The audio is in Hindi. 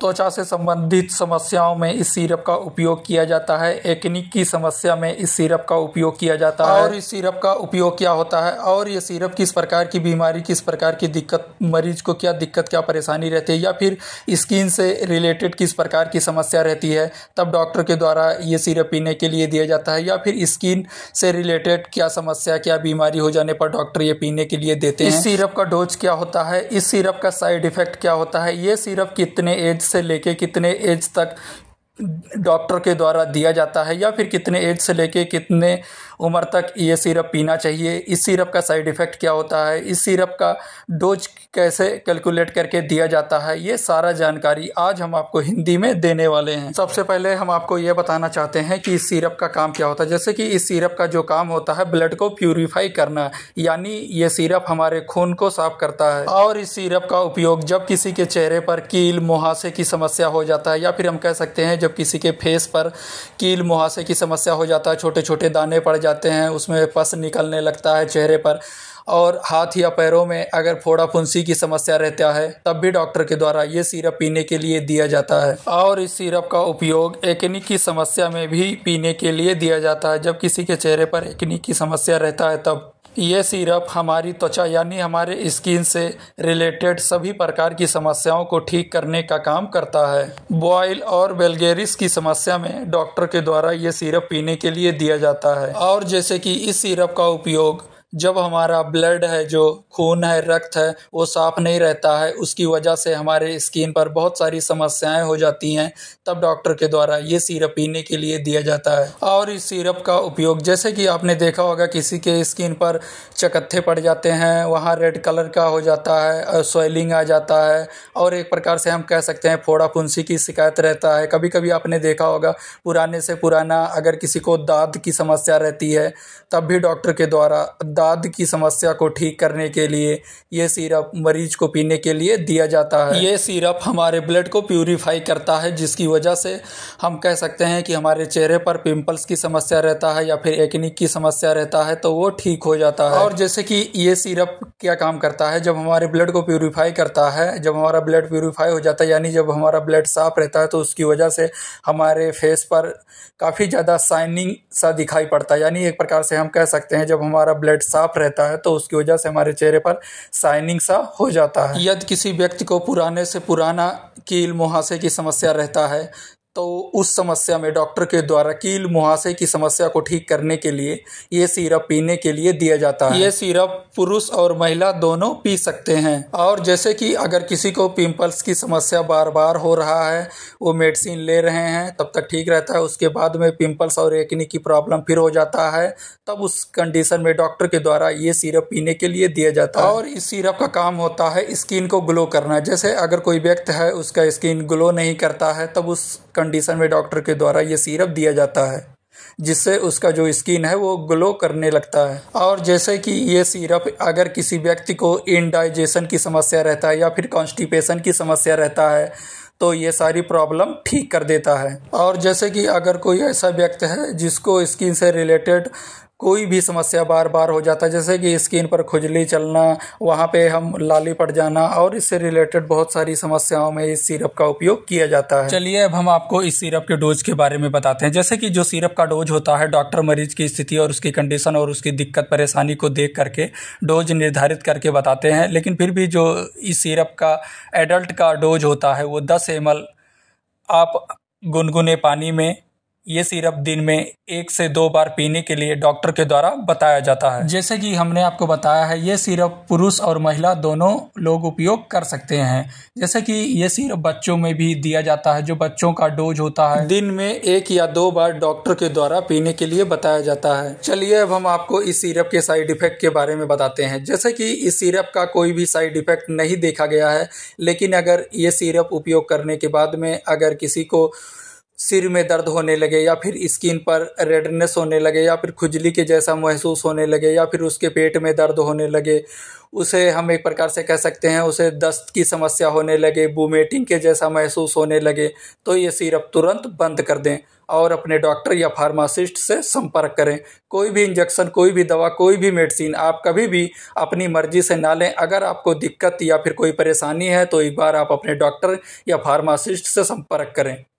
त्वचा से संबंधित समस्याओं में इस सिरप का उपयोग किया जाता है एक्निक की समस्या में इस सिरप का उपयोग किया जाता है और इस सिरप का उपयोग क्या होता है और ये सिरप किस प्रकार की बीमारी किस प्रकार की दिक्कत मरीज को क्या दिक्कत क्या परेशानी रहती है या फिर स्किन से रिलेटेड किस प्रकार की समस्या रहती है तब डॉक्टर के द्वारा ये सिरप पीने के लिए दिया जाता है या फिर स्किन से रिलेटेड क्या समस्या क्या बीमारी हो जाने पर डॉक्टर ये पीने के लिए देते हैं इस सिरप का डोज क्या होता है इस सिरप का साइड इफेक्ट क्या होता है ये सिरप कितने एज से लेके कितने एज तक डॉक्टर के द्वारा दिया जाता है या फिर कितने एज से लेके कितने उम्र तक ये सिरप पीना चाहिए इस सिरप का साइड इफ़ेक्ट क्या होता है इस सिरप का डोज कैसे कैलकुलेट करके दिया जाता है ये सारा जानकारी आज हम आपको हिंदी में देने वाले हैं सबसे पहले हम आपको ये बताना चाहते हैं कि इस सिरप का काम क्या होता है जैसे कि इस सिरप का जो काम होता है ब्लड को प्यूरीफाई करना यानी ये सिरप हमारे खून को साफ करता है और इस सिरप का उपयोग जब किसी के चेहरे पर कील मुहासे की समस्या हो जाता है या फिर हम कह सकते हैं जब जब किसी के फेस पर कील मुहासे की समस्या हो जाता है छोटे छोटे दाने पड़ जाते हैं उसमें पस निकलने लगता है चेहरे पर और हाथ या पैरों में अगर फोड़ा फुंसी की समस्या रहता है तब भी डॉक्टर के द्वारा ये सिरप पीने के लिए दिया जाता है और इस सिरप का उपयोग एकनी की समस्या में भी पीने के लिए दिया जाता है जब किसी के चेहरे पर एकनी की समस्या रहता है तब ये सिरप हमारी त्वचा यानी हमारे स्किन से रिलेटेड सभी प्रकार की समस्याओं को ठीक करने का काम करता है बॉयल और बेलगेरिस की समस्या में डॉक्टर के द्वारा ये सिरप पीने के लिए दिया जाता है और जैसे कि इस सिरप का उपयोग जब हमारा ब्लड है जो खून है रक्त है वो साफ नहीं रहता है उसकी वजह से हमारे स्किन पर बहुत सारी समस्याएं हो जाती हैं तब डॉक्टर के द्वारा ये सीरप पीने के लिए दिया जाता है और इस सीरप का उपयोग जैसे कि आपने देखा होगा किसी के स्किन पर चकत्थे पड़ जाते हैं वहाँ रेड कलर का हो जाता है स्वेलिंग आ जाता है और एक प्रकार से हम कह सकते हैं फोड़ा फुंसी की शिकायत रहता है कभी कभी आपने देखा होगा पुराने से पुराना अगर किसी को दाद की समस्या रहती है तब भी डॉक्टर के द्वारा दाद की समस्या को ठीक करने के लिए ये सिरप मरीज को पीने के लिए दिया जाता है ये सिरप हमारे ब्लड को प्यूरीफाई करता है जिसकी वजह से हम कह सकते हैं कि हमारे चेहरे पर पिंपल्स की समस्या रहता है या फिर एक्निक की समस्या रहता है तो वो ठीक हो जाता है और जैसे कि ये सिरप क्या काम करता है जब हमारे ब्लड को प्योरीफाई करता है जब हमारा ब्लड प्योरीफाई हो जाता है यानी जब हमारा ब्लड साफ रहता है तो उसकी वजह से हमारे फेस पर काफ़ी ज़्यादा शाइनिंग सा दिखाई पड़ता है यानी एक प्रकार से हम कह सकते हैं जब हमारा ब्लड साफ रहता है तो उसकी वजह से हमारे चेहरे पर शाइनिंग सा हो जाता है यदि किसी व्यक्ति को पुराने से पुराना कील मुहासे की समस्या रहता है तो उस समस्या में डॉक्टर के द्वारा कील मुहासे की समस्या को ठीक करने के लिए ये सिरप पीने के लिए दिया जाता है ये सिरप पुरुष और महिला दोनों पी सकते हैं और जैसे कि अगर किसी को पिंपल्स की समस्या बार बार हो रहा है वो मेडिसिन ले रहे हैं तब तक ठीक रहता है उसके बाद में पिंपल्स और एक्ने की प्रॉब्लम फिर हो जाता है तब उस कंडीशन में डॉक्टर के द्वारा ये सिरप पीने के लिए दिया जाता है और इस सिरप का काम होता है स्किन को ग्लो करना जैसे अगर कोई व्यक्ति है उसका स्किन ग्लो नहीं करता है तब उस कंडीशन में डॉक्टर के द्वारा ये सीरप दिया जाता है जिससे उसका जो स्किन है वो ग्लो करने लगता है और जैसे कि ये सिरप अगर किसी व्यक्ति को इनडाइजेशन की समस्या रहता है या फिर कॉन्स्टिपेशन की समस्या रहता है तो ये सारी प्रॉब्लम ठीक कर देता है और जैसे कि अगर कोई ऐसा व्यक्ति है जिसको स्किन से रिलेटेड कोई भी समस्या बार बार हो जाता है जैसे कि स्किन पर खुजली चलना वहाँ पे हम लाली पड़ जाना और इससे रिलेटेड बहुत सारी समस्याओं में इस सिरप का उपयोग किया जाता है चलिए अब हम आपको इस सिरप के डोज के बारे में बताते हैं जैसे कि जो सिरप का डोज होता है डॉक्टर मरीज की स्थिति और उसकी कंडीशन और उसकी दिक्कत परेशानी को देख करके डोज निर्धारित करके बताते हैं लेकिन फिर भी जो इस सिरप का एडल्ट का डोज होता है वो दस एम आप गुनगुने पानी में ये सिरप दिन में एक से दो बार पीने के लिए डॉक्टर के द्वारा बताया जाता है जैसे कि हमने आपको बताया है ये सिरप पुरुष और महिला दोनों लोग उपयोग कर सकते हैं जैसे कि ये सिरप बच्चों में भी दिया जाता है जो बच्चों का डोज होता है दिन में एक या दो बार डॉक्टर के द्वारा पीने के लिए बताया जाता है चलिए अब हम आपको इस सिरप के साइड इफेक्ट के बारे में बताते हैं जैसे कि इस सिरप का कोई भी साइड इफेक्ट नहीं देखा गया है लेकिन अगर ये सिरप उपयोग करने के बाद में अगर किसी को सिर में दर्द होने लगे या फिर स्किन पर रेडनेस होने लगे या फिर खुजली के जैसा महसूस होने लगे या फिर उसके पेट में दर्द होने लगे उसे हम एक प्रकार से कह सकते हैं उसे दस्त की समस्या होने लगे बूमेटिंग के जैसा महसूस होने लगे तो ये सिरप तुरंत बंद कर दें और अपने डॉक्टर या फार्मासिस्ट से संपर्क करें कोई भी इंजेक्शन कोई भी दवा कोई भी मेडिसिन आप कभी भी अपनी मर्जी से ना लें अगर आपको दिक्कत या फिर कोई परेशानी है तो एक बार आप अपने डॉक्टर या फार्मासिस्ट से संपर्क करें